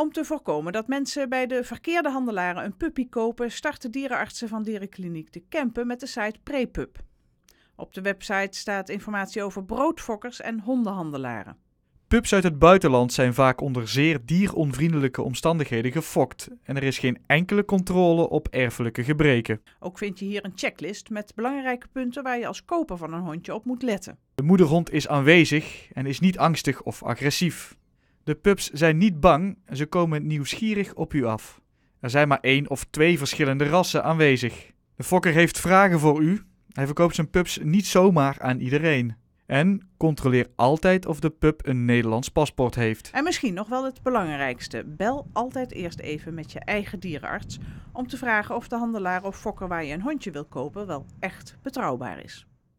Om te voorkomen dat mensen bij de verkeerde handelaren een puppy kopen, starten dierenartsen van Dierenkliniek de Kempen met de site Prepub. Op de website staat informatie over broodfokkers en hondenhandelaren. Pups uit het buitenland zijn vaak onder zeer dieronvriendelijke omstandigheden gefokt en er is geen enkele controle op erfelijke gebreken. Ook vind je hier een checklist met belangrijke punten waar je als koper van een hondje op moet letten. De moederhond is aanwezig en is niet angstig of agressief. De pups zijn niet bang, ze komen nieuwsgierig op u af. Er zijn maar één of twee verschillende rassen aanwezig. De fokker heeft vragen voor u. Hij verkoopt zijn pups niet zomaar aan iedereen. En controleer altijd of de pup een Nederlands paspoort heeft. En misschien nog wel het belangrijkste: bel altijd eerst even met je eigen dierenarts om te vragen of de handelaar of fokker waar je een hondje wil kopen wel echt betrouwbaar is.